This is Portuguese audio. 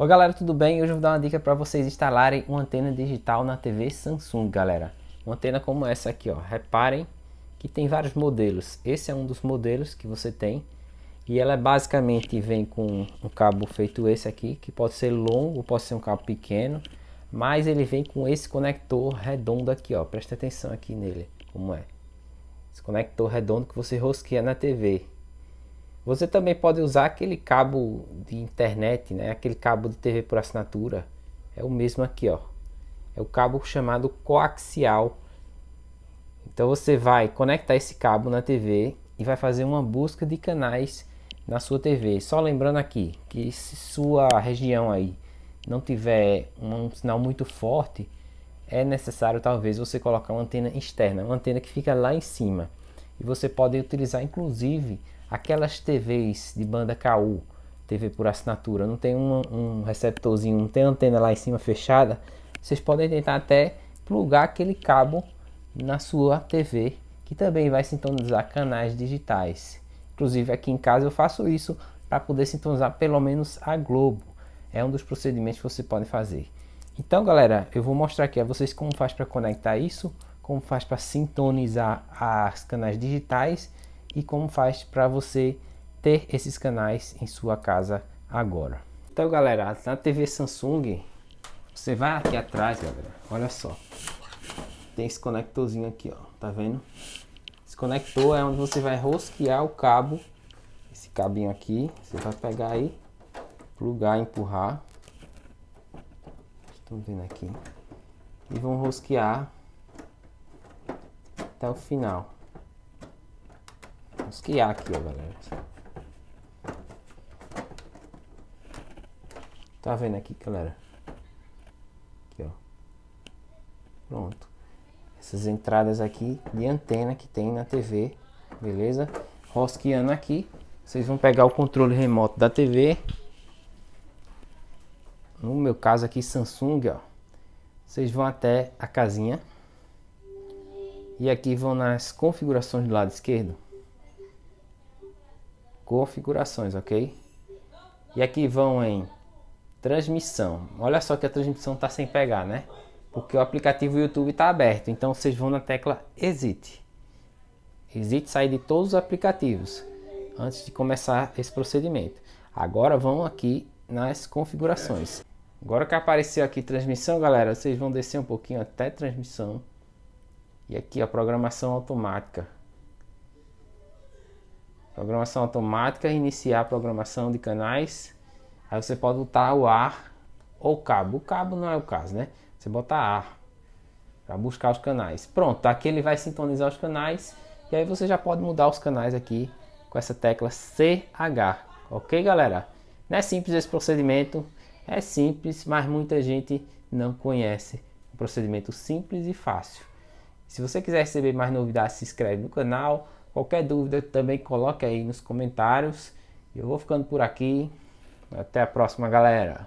Oi galera, tudo bem? Hoje eu vou dar uma dica para vocês instalarem uma antena digital na TV Samsung, galera. Uma antena como essa aqui, ó. Reparem que tem vários modelos. Esse é um dos modelos que você tem. E ela basicamente vem com um cabo feito esse aqui, que pode ser longo, pode ser um cabo pequeno. Mas ele vem com esse conector redondo aqui, ó. Presta atenção aqui nele, como é. Esse conector redondo que você rosqueia na TV. Você também pode usar aquele cabo de internet, né? aquele cabo de TV por assinatura. É o mesmo aqui, ó. É o cabo chamado coaxial. Então você vai conectar esse cabo na TV e vai fazer uma busca de canais na sua TV. Só lembrando aqui que se sua região aí não tiver um sinal muito forte, é necessário talvez você colocar uma antena externa, uma antena que fica lá em cima. E você pode utilizar inclusive aquelas TVs de banda KU, TV por assinatura, não tem um, um receptorzinho, não tem antena lá em cima fechada, vocês podem tentar até plugar aquele cabo na sua TV, que também vai sintonizar canais digitais. Inclusive aqui em casa eu faço isso para poder sintonizar pelo menos a Globo. É um dos procedimentos que você pode fazer. Então, galera, eu vou mostrar aqui a vocês como faz para conectar isso, como faz para sintonizar as canais digitais e como faz para você ter esses canais em sua casa agora. Então galera, na TV Samsung, você vai aqui atrás, galera, olha só. Tem esse conectorzinho aqui, ó, tá vendo? Esse conector é onde você vai rosquear o cabo, esse cabinho aqui, você vai pegar aí, plugar, empurrar. Estão vendo aqui. E vão rosquear até o final. Vamos criar aqui, ó, galera. Tá vendo aqui, galera? Aqui, ó. Pronto. Essas entradas aqui de antena que tem na TV, beleza? Rosqueando aqui, vocês vão pegar o controle remoto da TV. No meu caso aqui, Samsung, ó. Vocês vão até a casinha. E aqui vão nas configurações do lado esquerdo configurações, ok? E aqui vão em transmissão. Olha só que a transmissão está sem pegar, né? Porque o aplicativo YouTube está aberto. Então vocês vão na tecla Exit. Exit sair de todos os aplicativos antes de começar esse procedimento. Agora vão aqui nas configurações. Agora que apareceu aqui transmissão, galera, vocês vão descer um pouquinho até transmissão. E aqui a programação automática. Programação automática, é iniciar programação de canais. Aí você pode botar o ar ou cabo. O cabo não é o caso, né? Você bota ar para buscar os canais. Pronto, aqui ele vai sintonizar os canais. E aí você já pode mudar os canais aqui com essa tecla CH. Ok, galera? Não é simples esse procedimento. É simples, mas muita gente não conhece. Um procedimento simples e fácil. Se você quiser receber mais novidades, se inscreve no canal Qualquer dúvida também coloque aí nos comentários. Eu vou ficando por aqui. Até a próxima, galera.